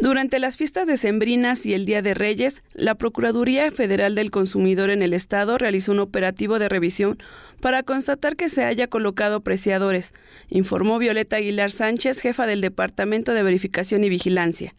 Durante las fiestas decembrinas y el Día de Reyes, la Procuraduría Federal del Consumidor en el Estado realizó un operativo de revisión para constatar que se haya colocado preciadores, informó Violeta Aguilar Sánchez, jefa del Departamento de Verificación y Vigilancia.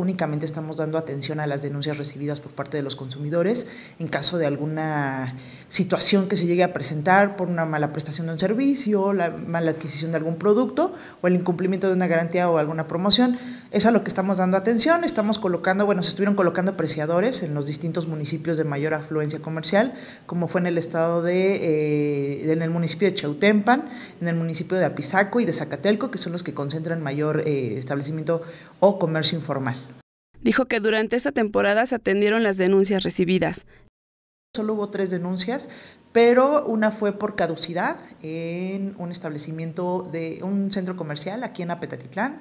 Únicamente estamos dando atención a las denuncias recibidas por parte de los consumidores en caso de alguna situación que se llegue a presentar por una mala prestación de un servicio, la mala adquisición de algún producto o el incumplimiento de una garantía o alguna promoción. Es a lo que estamos dando atención. Estamos colocando, bueno, se estuvieron colocando apreciadores en los distintos municipios de mayor afluencia comercial, como fue en el estado de, eh, en el municipio de Chautempan, en el municipio de Apizaco y de Zacatelco, que son los que concentran mayor eh, establecimiento o comercio informal. Dijo que durante esta temporada se atendieron las denuncias recibidas. Solo hubo tres denuncias, pero una fue por caducidad en un establecimiento de un centro comercial aquí en Apetatitlán.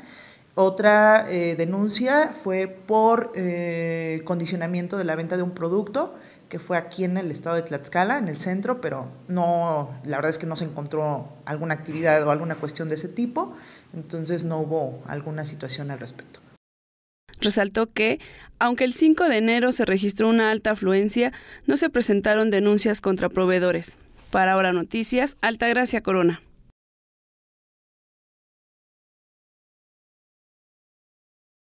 Otra eh, denuncia fue por eh, condicionamiento de la venta de un producto que fue aquí en el estado de Tlaxcala, en el centro, pero no, la verdad es que no se encontró alguna actividad o alguna cuestión de ese tipo, entonces no hubo alguna situación al respecto. Resaltó que, aunque el 5 de enero se registró una alta afluencia, no se presentaron denuncias contra proveedores. Para Ahora Noticias, Altagracia Corona.